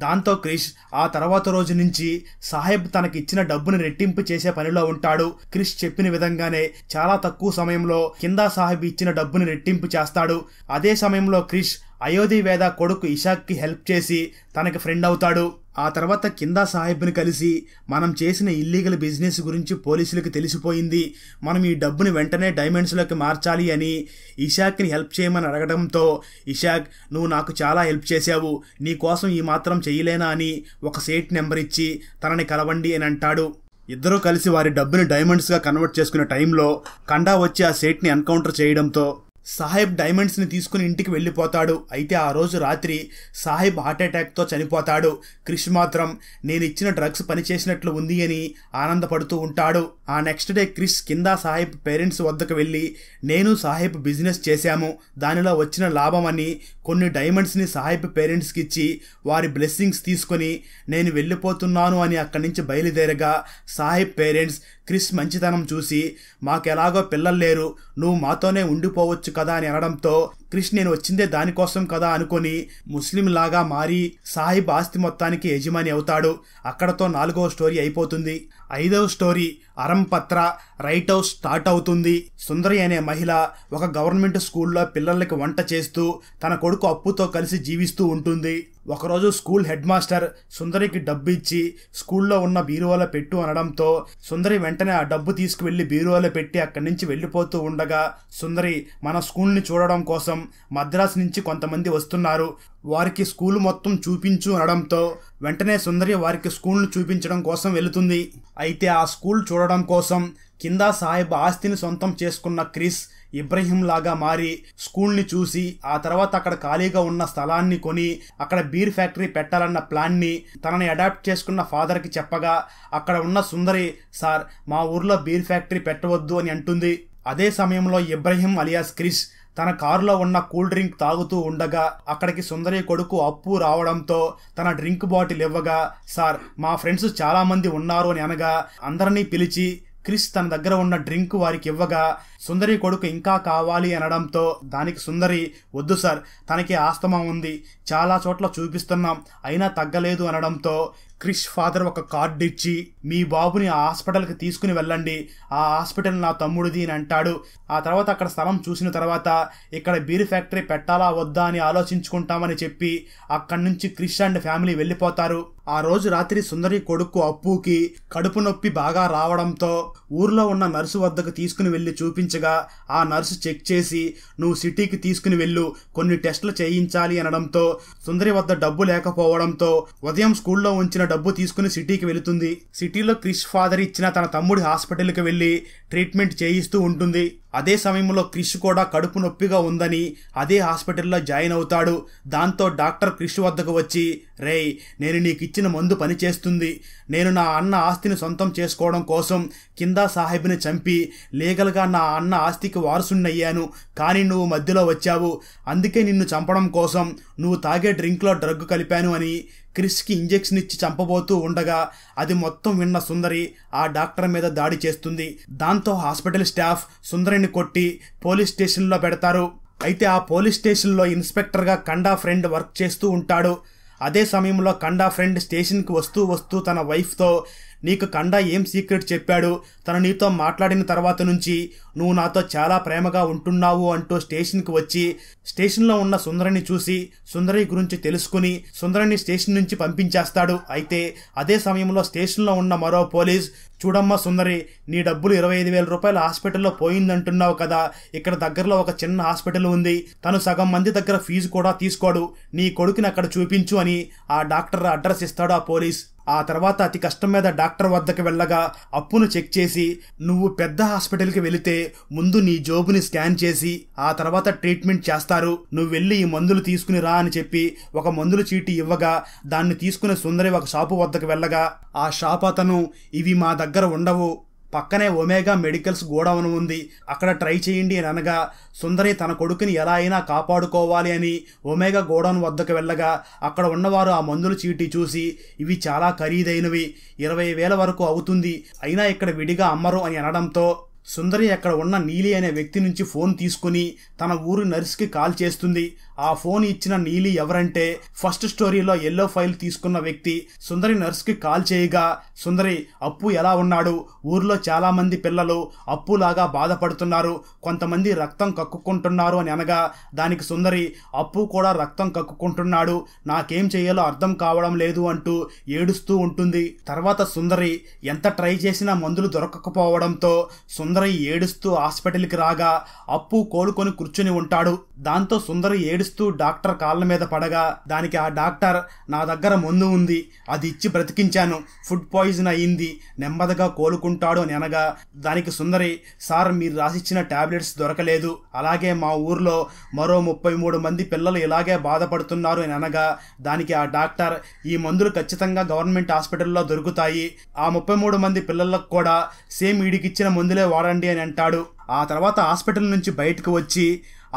దాంతో క్రిష్ ఆ తర్వాత రోజు నుంచి సాహెబ్ తనకిచ్చిన డబ్బుని రెట్టింపు చేసే పనిలో ఉంటాడు క్రిష్ చెప్పిన విధంగానే చాలా తక్కువ సమయంలో కింద సాహెబ్ ఇచ్చిన డబ్బుని రెట్టింపు చేస్తాడు అదే సమయంలో క్రిష్ అయోధ్య వేద కొడుకు ఇషాక్కి హెల్ప్ చేసి తనకి ఫ్రెండ్ అవుతాడు ఆ తర్వాత కింద సాహెబ్ని కలిసి మనం చేసిన ఇల్లీగల్ బిజినెస్ గురించి పోలీసులకు తెలిసిపోయింది మనం ఈ డబ్బుని వెంటనే డైమండ్స్లోకి మార్చాలి అని ఇషాక్ని హెల్ప్ చేయమని అడగడంతో ఇషాక్ నువ్వు నాకు చాలా హెల్ప్ చేశావు నీ కోసం ఈ మాత్రం చేయలేనా అని ఒక సేట్ నెంబర్ ఇచ్చి తనని కలవండి అని అంటాడు ఇద్దరూ కలిసి వారి డబ్బుని డైమండ్స్గా కన్వర్ట్ చేసుకునే టైంలో కండా వచ్చి ఆ సేట్ని ఎన్కౌంటర్ చేయడంతో సాహెబ్ డైమండ్స్ని తీసుకుని ఇంటికి వెళ్ళిపోతాడు అయితే ఆ రోజు రాత్రి సాహెబ్ హార్ట్అటాక్తో చనిపోతాడు క్రిష్ మాత్రం నేను ఇచ్చిన డ్రగ్స్ పనిచేసినట్లు ఉంది అని ఆనందపడుతూ ఉంటాడు ఆ నెక్స్ట్ డే క్రిష్ కింద సాహెబ్ పేరెంట్స్ వద్దకు వెళ్ళి నేను సాహెబ్ బిజినెస్ చేశాము దానిలో వచ్చిన లాభం అని కొన్ని డైమండ్స్ని సాహెబ్ పేరెంట్స్కి ఇచ్చి వారి బ్లెస్సింగ్స్ తీసుకొని నేను వెళ్ళిపోతున్నాను అని అక్కడి నుంచి బయలుదేరగా సాహెబ్ పేరెంట్స్ క్రిస్ మంచితనం చూసి మాకెలాగో పిల్లలు లేరు నువ్వు మాతోనే ఉండిపోవచ్చు కదా అని అనడంతో క్రిష్ నేను వచ్చిందే దానికోసం కదా అనుకుని ముస్లింలాగా మారి సాహిబ్ ఆస్తి మొత్తానికి యజమాని అవుతాడు అక్కడతో నాలుగవ స్టోరీ అయిపోతుంది ఐదవ స్టోరీ అరంపత్ర రైట్ హౌస్ స్టార్ట్ అవుతుంది సుందరి అనే మహిళ ఒక గవర్నమెంట్ స్కూల్లో పిల్లలకి వంట చేస్తూ తన కొడుకు అప్పుతో కలిసి జీవిస్తూ ఉంటుంది ఒకరోజు స్కూల్ హెడ్ మాస్టర్ సుందరికి డబ్బు ఇచ్చి స్కూల్లో ఉన్న బీరువాలో పెట్టు అనడంతో సుందరి వెంటనే ఆ డబ్బు తీసుకువెళ్లి బీరువాలో పెట్టి అక్కడి నుంచి వెళ్ళిపోతూ ఉండగా సుందరి మన స్కూల్ని చూడడం కోసం కోసం మద్రాసు నుంచి కొంతమంది వస్తున్నారు వారికి స్కూల్ మొత్తం చూపించు అనడంతో వెంటనే సుందరి వారికి స్కూల్ను చూపించడం కోసం వెళుతుంది అయితే ఆ స్కూల్ చూడడం కోసం కింద సాహెబ్ ఆస్తిని సొంతం చేసుకున్న క్రిస్ ఇబ్రహీం లాగా మారి స్కూల్ని చూసి ఆ తర్వాత అక్కడ ఖాళీగా ఉన్న స్థలాన్ని కొని అక్కడ బీర్ ఫ్యాక్టరీ పెట్టాలన్న ప్లాన్ని తనని అడాప్ట్ చేసుకున్న ఫాదర్కి చెప్పగా అక్కడ ఉన్న సుందరి సార్ మా ఊర్లో బీర్ ఫ్యాక్టరీ పెట్టవద్దు అని అంటుంది అదే సమయంలో ఇబ్రహీం అలియాస్ క్రిష్ తన కారులో ఉన్న కూల్ డ్రింక్ తాగుతూ ఉండగా అక్కడికి సుందరి కొడుకు అప్పు రావడంతో తన డ్రింక్ బాటిల్ ఇవ్వగా సార్ మా ఫ్రెండ్స్ చాలామంది ఉన్నారు అని అనగా అందరినీ పిలిచి క్రిస్ తన దగ్గర ఉన్న డ్రింక్ వారికి ఇవ్వగా సుందరి కొడుకు ఇంకా కావాలి అనడంతో దానికి సుందరి వద్దు సార్ తనకి ఆస్తమా ఉంది చాలా చోట్ల చూపిస్తున్నాం అయినా తగ్గలేదు అనడంతో క్రిష్ ఫాదర్ ఒక కార్డు ఇచ్చి మీ బాబుని ఆ హాస్పిటల్కి తీసుకుని వెళ్ళండి ఆ హాస్పిటల్ నా తమ్ముడిది అని అంటాడు ఆ తర్వాత అక్కడ స్థలం చూసిన తర్వాత ఇక్కడ బీర్ ఫ్యాక్టరీ పెట్టాలా వద్దా అని ఆలోచించుకుంటామని చెప్పి అక్కడి నుంచి క్రిష్ అండ్ ఫ్యామిలీ వెళ్ళిపోతారు ఆ రోజు రాత్రి సుందరి కొడుకు అప్పుకి కడుపు నొప్పి బాగా రావడంతో ఊర్లో ఉన్న నర్సు వద్దకు తీసుకుని వెళ్ళి చూపించగా ఆ నర్సు చెక్ చేసి నువ్వు సిటీకి తీసుకుని వెళ్ళు కొన్ని టెస్టులు చేయించాలి అనడంతో సుందరి వద్ద డబ్బు లేకపోవడంతో ఉదయం స్కూల్లో ఉంచిన డబ్బు తీసుకుని సిటీకి వెళుతుంది సిటీలో క్రిష్ ఫాదర్ ఇచ్చిన తన తమ్ముడి హాస్పిటల్కి వెళ్ళి ట్రీట్మెంట్ చేయిస్తూ ఉంటుంది అదే సమయంలో క్రిష్ కూడా కడుపు నొప్పిగా ఉందని అదే హాస్పిటల్లో జాయిన్ అవుతాడు దాంతో డాక్టర్ క్రిష్ వద్దకు వచ్చి రే నేను నీకు ఇచ్చిన మందు పనిచేస్తుంది నేను నా అన్న ఆస్తిని సొంతం చేసుకోవడం కోసం కింద సాహెబ్ని చంపి లీగల్గా నా అన్న ఆస్తికి అయ్యాను కానీ నువ్వు మధ్యలో వచ్చావు అందుకే నిన్ను చంపడం కోసం నువ్వు తాగే డ్రింక్లో డ్రగ్ కలిపాను అని క్రిష్కి ఇంజెక్షన్ ఇచ్చి చంపబోతూ ఉండగా అది మొత్తం విన్న సుందరి ఆ డాక్టర్ మీద దాడి చేస్తుంది దాంతో హాస్పిటల్ స్టాఫ్ సుందరిని కొట్టి పోలీస్ స్టేషన్లో పెడతారు అయితే ఆ పోలీస్ స్టేషన్లో ఇన్స్పెక్టర్గా కండా ఫ్రెండ్ వర్క్ చేస్తూ ఉంటాడు అదే సమయంలో కండా ఫ్రెండ్ స్టేషన్కి వస్తూ వస్తూ తన వైఫ్తో నీకు కండ ఏం సీక్రెట్ చెప్పాడు తను నీతో మాట్లాడిన తర్వాత నుంచి నువ్వు నాతో చాలా ప్రేమగా ఉంటున్నావు అంటూ స్టేషన్కి వచ్చి స్టేషన్లో ఉన్న సుందరిని చూసి సుందరి గురించి తెలుసుకుని సుందరిని స్టేషన్ నుంచి పంపించేస్తాడు అయితే అదే సమయంలో స్టేషన్లో ఉన్న మరో పోలీస్ చూడమ్మా సుందరి నీ డబ్బులు ఇరవై ఐదు వేల రూపాయలు హాస్పిటల్లో పోయిందంటున్నావు కదా ఇక్కడ దగ్గరలో ఒక చిన్న హాస్పిటల్ ఉంది తను సగం మంది దగ్గర ఫీజు కూడా తీసుకోడు నీ కొడుకుని అక్కడ చూపించు అని ఆ డాక్టర్ అడ్రస్ ఇస్తాడు ఆ పోలీస్ ఆ తర్వాత అతి కష్టం మీద డాక్టర్ వద్దకు వెళ్ళగా అప్పును చెక్ చేసి నువ్వు పెద్ద హాస్పిటల్కి వెళితే ముందు నీ జోబుని స్కాన్ చేసి ఆ తర్వాత ట్రీట్మెంట్ చేస్తారు నువ్వు వెళ్ళి ఈ మందులు తీసుకుని రా అని చెప్పి ఒక మందులు చీటీ ఇవ్వగా దాన్ని తీసుకునే సుందరి ఒక షాపు వద్దకు వెళ్ళగా ఆ షాప్ అతను ఇవి మా దగ్గర ఉండవు పక్కనే ఒమేగా మెడికల్స్ గోడౌన్ ఉంది అక్కడ ట్రై చేయండి అని అనగా సుందరి తన కొడుకుని ఎలా అయినా కాపాడుకోవాలి అని ఒమేగా గోడౌన్ వద్దకు వెళ్ళగా అక్కడ ఉన్నవారు ఆ మందుల చీటీ చూసి ఇవి చాలా ఖరీదైనవి ఇరవై వేల వరకు అవుతుంది అయినా ఇక్కడ విడిగా అమ్మరు అని అనడంతో సుందరి అక్కడ ఉన్న నీలి అనే వ్యక్తి నుంచి ఫోన్ తీసుకుని తన ఊరు నర్స్కి కాల్ చేస్తుంది ఆ ఫోన్ ఇచ్చిన నీలి ఎవరంటే ఫస్ట్ స్టోరీలో ఎల్లో ఫైల్ తీసుకున్న వ్యక్తి సుందరి నర్స్కి కాల్ చేయగా సుందరి అప్పు ఎలా ఉన్నాడు ఊర్లో చాలామంది పిల్లలు అప్పులాగా బాధపడుతున్నారు కొంతమంది రక్తం కక్కుకుంటున్నారు అని అనగా దానికి సుందరి అప్పు కూడా రక్తం కక్కుకుంటున్నాడు నాకేం చేయాలో అర్థం కావడం లేదు అంటూ ఏడుస్తూ ఉంటుంది తర్వాత సుందరి ఎంత ట్రై చేసినా మందులు దొరకకపోవడంతో సుందరి ఏడుస్తూ హాస్పిటల్కి రాగా అప్పు కోలుకొని కూర్చుని ఉంటాడు దాంతో సుందరి ఏడు ఏడుస్తూ డాక్టర్ కాళ్ళ మీద పడగా దానికి ఆ డాక్టర్ నా దగ్గర మందు ఉంది అది ఇచ్చి బ్రతికించాను ఫుడ్ పాయిజన్ అయ్యింది నెమ్మదిగా కోలుకుంటాడు అని అనగా దానికి సుందరి సార్ మీరు రాసిచ్చిన టాబ్లెట్స్ దొరకలేదు అలాగే మా ఊర్లో మరో ముప్పై మూడు మంది పిల్లలు ఇలాగే బాధపడుతున్నారు అని అనగా దానికి ఆ డాక్టర్ ఈ మందులు ఖచ్చితంగా గవర్నమెంట్ హాస్పిటల్లో దొరుకుతాయి ఆ ముప్పై మూడు మంది పిల్లలకు కూడా సేమ్ ఈడికిచ్చిన మందులే వాడండి అని అంటాడు ఆ తర్వాత హాస్పిటల్ నుంచి బయటకు వచ్చి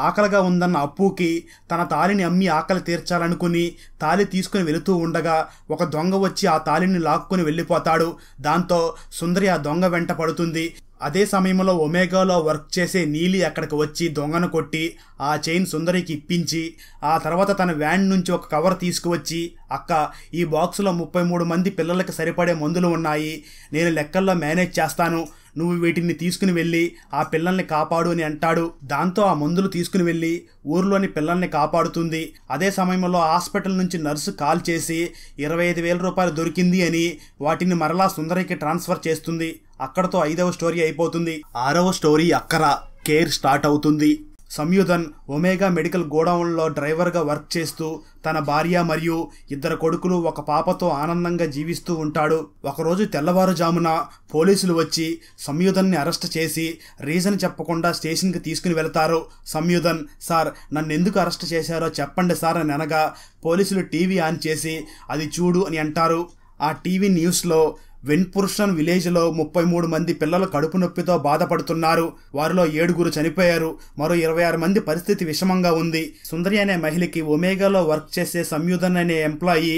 ఆకలిగా ఉందన్న అప్పుకి తన తాలిని అమ్మి ఆకలి తీర్చాలనుకుని తాలి తీసుకుని వెళుతూ ఉండగా ఒక దొంగ వచ్చి ఆ తాలిని లాక్కుని వెళ్ళిపోతాడు దాంతో సుందరి ఆ దొంగ వెంట పడుతుంది అదే సమయంలో ఒమేగాలో వర్క్ చేసే నీలి అక్కడికి వచ్చి దొంగను కొట్టి ఆ చైన్ సుందరికి ఇప్పించి ఆ తర్వాత తన వ్యాన్ నుంచి ఒక కవర్ తీసుకువచ్చి అక్క ఈ బాక్సులో ముప్పై మూడు మంది పిల్లలకి సరిపడే మందులు ఉన్నాయి నేను లెక్కల్లో మేనేజ్ చేస్తాను నువ్వు వీటిని తీసుకుని వెళ్ళి ఆ పిల్లల్ని కాపాడు అని అంటాడు దాంతో ఆ మందులు తీసుకుని వెళ్ళి ఊర్లోని పిల్లల్ని కాపాడుతుంది అదే సమయంలో హాస్పిటల్ నుంచి నర్సు కాల్ చేసి ఇరవై ఐదు వేల రూపాయలు దొరికింది అని వాటిని మరలా సుందరికి ట్రాన్స్ఫర్ చేస్తుంది అక్కడతో ఐదవ స్టోరీ అయిపోతుంది ఆరవ స్టోరీ అక్కర కేర్ స్టార్ట్ అవుతుంది సంయుధన్ ఒమేగా మెడికల్ గోడౌన్లో డ్రైవర్గా వర్క్ చేస్తూ తన భార్య మరియు ఇద్దరు కొడుకులు ఒక పాపతో ఆనందంగా జీవిస్తూ ఉంటాడు ఒకరోజు తెల్లవారుజామున పోలీసులు వచ్చి సంయుధన్ని అరెస్ట్ చేసి రీజన్ చెప్పకుండా స్టేషన్కి తీసుకుని వెళతారు సంయుధన్ సార్ నన్ను ఎందుకు అరెస్ట్ చేశారో చెప్పండి సార్ అని అనగా పోలీసులు టీవీ ఆన్ చేసి అది చూడు అని అంటారు ఆ టీవీ న్యూస్లో వెన్పుర్షన్ విలేజ్లో ముప్పై మూడు మంది పిల్లలు కడుపు నొప్పితో బాధపడుతున్నారు వారిలో ఏడుగురు చనిపోయారు మరో ఇరవై ఆరు మంది పరిస్థితి విషమంగా ఉంది సుందరి అనే మహిళకి ఒమేగాలో వర్క్ చేసే సంయుధన్ అనే ఎంప్లాయీ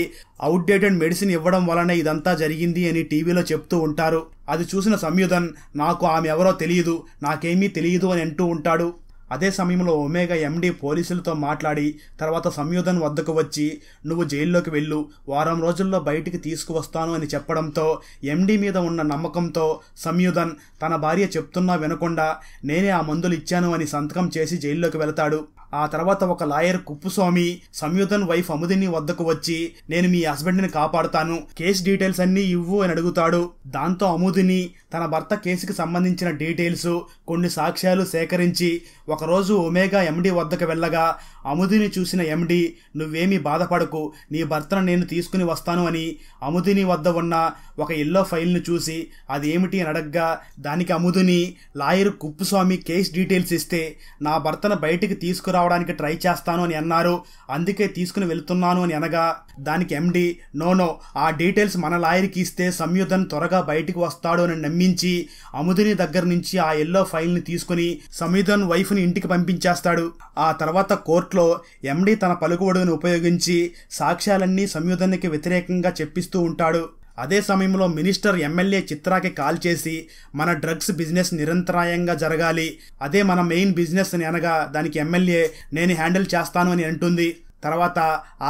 అవుట్డేటెడ్ మెడిసిన్ ఇవ్వడం వలన ఇదంతా జరిగింది అని టీవీలో చెప్తూ ఉంటారు అది చూసిన సంయుధన్ నాకు ఆమె ఎవరో తెలియదు నాకేమీ తెలియదు అని అంటూ ఉంటాడు అదే సమయంలో ఒమేగా ఎండి పోలీసులతో మాట్లాడి తర్వాత సంయోధన్ వద్దకు వచ్చి నువ్వు జైల్లోకి వెళ్ళు వారం రోజుల్లో బయటికి తీసుకువస్తాను అని చెప్పడంతో ఎండి మీద ఉన్న నమ్మకంతో సంయుధన్ తన భార్య చెప్తున్నా వినకుండా నేనే ఆ మందులు ఇచ్చాను అని సంతకం చేసి జైల్లోకి వెళతాడు ఆ తర్వాత ఒక లాయర్ కుప్పుస్వామి సంయుధన్ వైఫ్ అముదిని వద్దకు వచ్చి నేను మీ హస్బెండ్ని కాపాడుతాను కేస్ డీటెయిల్స్ అన్నీ ఇవ్వు అని అడుగుతాడు దాంతో అముదిని తన భర్త కేసుకు సంబంధించిన డీటెయిల్స్ కొన్ని సాక్ష్యాలు సేకరించి ఒకరోజు ఒమేగా ఎండి వద్దకు వెళ్ళగా అముదిని చూసిన ఎండి నువ్వేమీ బాధపడకు నీ భర్తను నేను తీసుకుని వస్తాను అని అముదిని వద్ద ఉన్న ఒక ఇల్లో ఫైల్ను చూసి అదేమిటి అని అడగ్గా దానికి Amudhini lawyer Kuppuswamy case details ఇస్తే నా భర్తను బయటికి తీసుకురావడానికి ట్రై చేస్తాను అని అన్నారు అందుకే తీసుకుని వెళ్తున్నాను అని అనగా దానికి ఎండి నో నో ఆ డీటెయిల్స్ మన లాయర్కి ఇస్తే సంయుధన్ త్వరగా బయటికి వస్తాడు అని నమ్మి నమ్మించి అముదిని దగ్గర నుంచి ఆ ఎల్లో ఫైల్ని తీసుకుని సమీధన్ వైఫ్ని ఇంటికి పంపించేస్తాడు ఆ తర్వాత కోర్టులో ఎండి తన పలుకుబడుని ఉపయోగించి సాక్ష్యాలన్నీ సంయుధన్కి వ్యతిరేకంగా చెప్పిస్తూ ఉంటాడు అదే సమయంలో మినిస్టర్ ఎమ్మెల్యే చిత్రాకి కాల్ చేసి మన డ్రగ్స్ బిజినెస్ నిరంతరాయంగా జరగాలి అదే మన మెయిన్ బిజినెస్ అని అనగా దానికి ఎమ్మెల్యే నేను హ్యాండిల్ చేస్తాను అని అంటుంది తర్వాత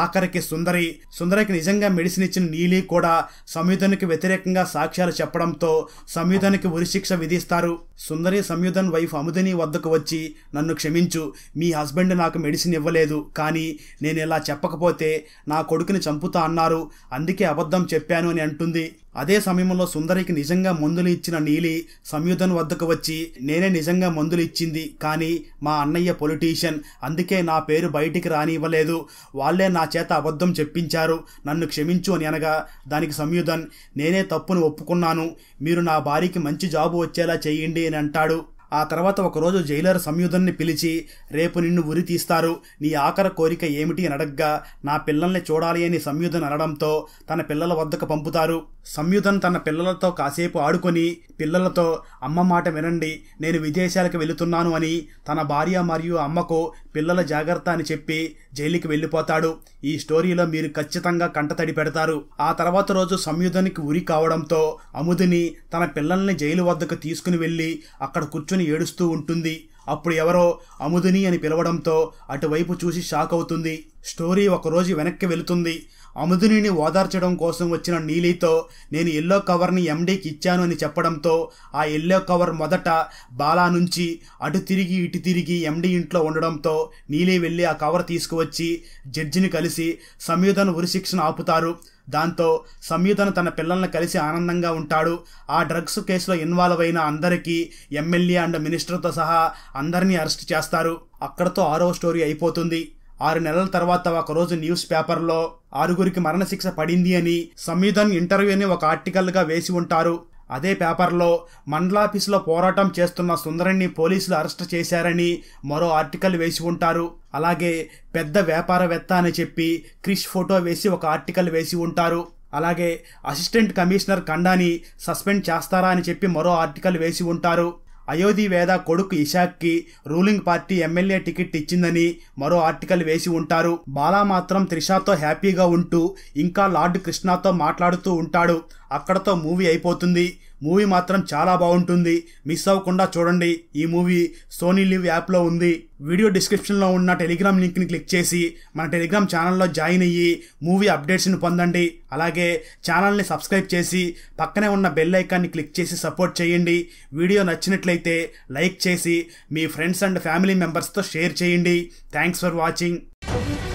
ఆఖరికి సుందరి సుందరికి నిజంగా మెడిసిన్ ఇచ్చిన నీలి కూడా సంయుధానికి వ్యతిరేకంగా సాక్ష్యాలు చెప్పడంతో సంయుధనికి ఉరిశిక్ష విధిస్తారు సుందరి సంయుధన్ వైఫ్ అముదిని వద్దకు వచ్చి నన్ను క్షమించు మీ హస్బెండ్ నాకు మెడిసిన్ ఇవ్వలేదు కానీ నేను ఇలా చెప్పకపోతే నా కొడుకుని చంపుతా అన్నారు అందుకే అబద్ధం చెప్పాను అని అంటుంది అదే సమయంలో సుందరికి నిజంగా మందులు ఇచ్చిన నీలి సంయుధన్ వద్దకు వచ్చి నేనే నిజంగా మందులు ఇచ్చింది కానీ మా అన్నయ్య పొలిటీషియన్ అందుకే నా పేరు బయటికి రానివ్వలేదు వాళ్లే నా చేత అబద్ధం చెప్పించారు నన్ను క్షమించు అని అనగా దానికి సంయుధన్ నేనే తప్పును ఒప్పుకున్నాను మీరు నా భార్యకి మంచి జాబు వచ్చేలా చేయండి అని అంటాడు ఆ తర్వాత ఒకరోజు జైలర్ సంయుధన్ని పిలిచి రేపు నిన్ను ఉరి తీస్తారు నీ ఆఖరి కోరిక ఏమిటి అని అడగ్గా నా పిల్లల్ని చూడాలి అని సంయుధన్ అనడంతో తన పిల్లల వద్దకు పంపుతారు సంయుధన్ తన పిల్లలతో కాసేపు ఆడుకొని పిల్లలతో అమ్మ మాట వినండి నేను విదేశాలకు వెళుతున్నాను అని తన భార్య మరియు అమ్మకు పిల్లల జాగ్రత్త అని చెప్పి జైలుకి వెళ్ళిపోతాడు ఈ స్టోరీలో మీరు ఖచ్చితంగా కంటతడి పెడతారు ఆ తర్వాత రోజు సంయుధనికి ఉరి కావడంతో అముదిని తన పిల్లల్ని జైలు వద్దకు తీసుకుని వెళ్ళి అక్కడ కూర్చుని ఏడుస్తూ ఉంటుంది అప్పుడు ఎవరో అముదిని అని పిలవడంతో అటువైపు చూసి షాక్ అవుతుంది స్టోరీ ఒకరోజు వెనక్కి వెళుతుంది అమదునిని ఓదార్చడం కోసం వచ్చిన నీలితో నేను ఎల్లో కవర్ని ఎండీకి ఇచ్చాను అని చెప్పడంతో ఆ ఎల్లో కవర్ మొదట బాలా నుంచి అటు తిరిగి ఇటు తిరిగి ఎండీ ఇంట్లో ఉండడంతో నీలి వెళ్ళి ఆ కవర్ తీసుకువచ్చి జడ్జిని కలిసి సంయుధన ఉరిశిక్షను ఆపుతారు దాంతో సంయుధను తన పిల్లల్ని కలిసి ఆనందంగా ఉంటాడు ఆ డ్రగ్స్ కేసులో ఇన్వాల్వ్ అయిన అందరికీ ఎమ్మెల్యే అండ్ మినిస్టర్తో సహా అందరినీ అరెస్ట్ చేస్తారు అక్కడతో ఆరో స్టోరీ అయిపోతుంది ఆరు నెలల తర్వాత ఒకరోజు న్యూస్ పేపర్లో ఆరుగురికి మరణశిక్ష పడింది అని సంవిధాన్ ఇంటర్వ్యూ అని ఒక ఆర్టికల్గా వేసి ఉంటారు అదే పేపర్లో మండలాఫీసులో పోరాటం చేస్తున్న సుందరణ్ణి పోలీసులు అరెస్ట్ చేశారని మరో ఆర్టికల్ వేసి ఉంటారు అలాగే పెద్ద వ్యాపారవేత్త అని చెప్పి క్రిష్ ఫోటో వేసి ఒక ఆర్టికల్ వేసి ఉంటారు అలాగే అసిస్టెంట్ కమిషనర్ కండాని సస్పెండ్ చేస్తారా అని చెప్పి మరో ఆర్టికల్ వేసి ఉంటారు అయోధి వేద కొడుకు ఇషాక్కి రూలింగ్ పార్టీ ఎమ్మెల్యే టికెట్ ఇచ్చిందని మరో ఆర్టికల్ వేసి ఉంటారు బాలా మాత్రం త్రిషాతో హ్యాపీగా ఉంటూ ఇంకా లార్డ్ కృష్ణతో మాట్లాడుతూ ఉంటాడు అక్కడతో మూవీ అయిపోతుంది మూవీ మాత్రం చాలా బాగుంటుంది మిస్ అవ్వకుండా చూడండి ఈ మూవీ సోనీ లివ్ యాప్లో ఉంది వీడియో డిస్క్రిప్షన్లో ఉన్న టెలిగ్రామ్ లింక్ని క్లిక్ చేసి మన టెలిగ్రామ్ ఛానల్లో జాయిన్ అయ్యి మూవీ అప్డేట్స్ని పొందండి అలాగే ఛానల్ని సబ్స్క్రైబ్ చేసి పక్కనే ఉన్న బెల్ ఐకాన్ని క్లిక్ చేసి సపోర్ట్ చేయండి వీడియో నచ్చినట్లయితే లైక్ చేసి మీ ఫ్రెండ్స్ అండ్ ఫ్యామిలీ మెంబర్స్తో షేర్ చేయండి థ్యాంక్స్ ఫర్ వాచింగ్